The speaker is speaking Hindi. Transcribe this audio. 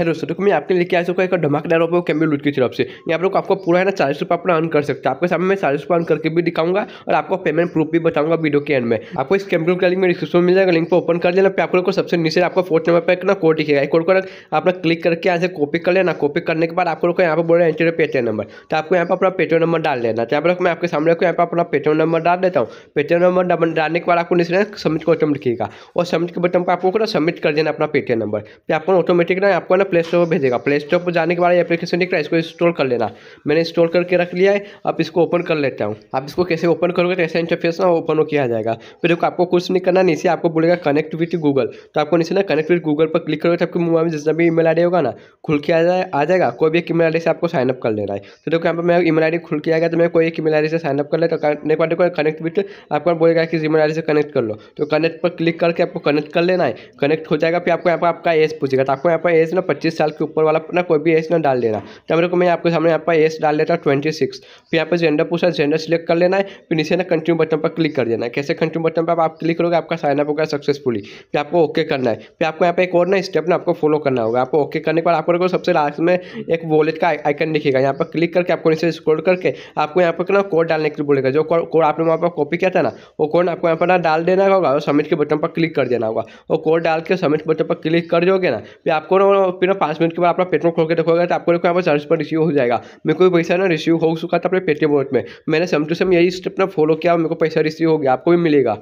है दोस्तों देखो मैं आपके लेके आ चुका एक धमाकेदार ऑफर कैमरे लूट की तरफ से यहाँ पर आपको पूरा है ना चालीस रुपये अपना अर्न कर सकते हैं आपके सामने मैं चालीस रुपये अर्न करके भी दिखाऊंगा और आपको पेमेंट प्रूफ भी बताऊंगा वीडियो के एंड में आपको इस कैमरे का लिंक में डिस्क्रिप्शन मिल जाएगा लिंक पर ओपन कर लेना फिर आपको को सबसे नीचे आपको फोर्थ नंबर पर एक ना कोड दिखेगा कोड को अपना क्लिक करके यहाँ से कॉपी कर लेना कॉपी करने के बाद आपको यहाँ पर बोल रहे हैं एंटर पेटीएम नंबर तो आपको यहाँ पर अपना पेटीएम नंबर डाल देना तो यहाँ पर मैं आपके सामने को यहाँ पर अपना पेटीएम नंबर डाल देता हूँ पेटीएम नंबर डालने के बाद आपको नीचे समझ को बटन लिखेगा और समझ के बटन पर आपको सबमिट कर देना अपना पेटीएम नंबर तो आपको ऑटोमेटिक ना आपको ना प्ले स्टोर पर भेजेगा प्ले स्टोर पर जाने के बाद एप्लीकेशन दिख रहा है इसको इंस्टॉल कर लेना मैंने इंस्टॉल करके रख लिया है अब इसको ओपन कर लेता हूँ आप इसको कैसे ओपन करोगे कैसे इंटरफेस ना ओपन हो किया जाएगा फिर देखो आपको कुछ नहीं करना नीचे आपको बोलेगा कनेक्ट विथ गूगल तो आपको नीचे ना कनेक्ट विथ गूगल पर क्लिक करोगे तो आपके मोबाइल में जितना भी आई डी होगा ना खुल के आ जाए आ जाएगा कोई भी एक ईमेल से आपको साइनअप कर लेना है तो देखो यहाँ पर मैं ईमेल आईडी खुल के आ गया तो मैं कोई एक ईमेल से साइनअप कर लेता हूँ के कनेक्ट विथ आपको बोलेगा कि आई आईडी से कनेक्ट कर लो तो कनेक्ट पर क्लिक करके आपको कनेक्ट कर लेना है कनेक्ट हो जाएगा फिर आपको यहाँ पर आपका एज पूछेगा तो आपको यहाँ पर एज ना पच्चीस साल के ऊपर वाला अपना कोई भी एज ना डाल देना तो मेरे को मैं आपके सामने यहाँ पर एज डाल देता हूँ ट्वेंटी सिक्स फिर यहाँ पर जेंडर पूछा जेंडर सिलेक्ट कर लेना है फिर नीचे ना कंटिन्यू बटन पर क्लिक कर देना है कैसे कंटिन्यू बटन पर आप क्लिक करोगे आपका साइनअप होगा सक्सेसफुली फिर आपको ओके करना है फिर आपको यहाँ पर एक और ना स्टेप ना आपको फॉलो करना होगा आपको ओके करने के बाद आपको सबसे लास्ट में एक वॉलेट का आइकन दिखेगा यहाँ पर क्लिक करके आपको नीचे स्क्रोल करके आपको यहाँ पर ना कोड डालने के लिए बोलेगा जो कोड आपने वहाँ पर कॉपी किया था ना वो कोड आपको यहाँ पर ना डाल देना होगा और सबमिट के बटन पर क्लिक कर देना होगा वो कोड डाल के सबमिट बटन पर क्लिक कर दोगे ना फिर आपको फिर पाँच मिनट के बाद आपका पेट्रोल खोल के देखोगे तो आपको देखो यहाँ पर पर रिसीव हो जाएगा मेरे को भी पैसा ना रिसीव हो चुका था अपने पेटीएम वॉलेट में मैंने सेम टू सम यही स्टेप ना फॉलो किया मेरे को पैसा रिसीव हो गया आपको भी मिलेगा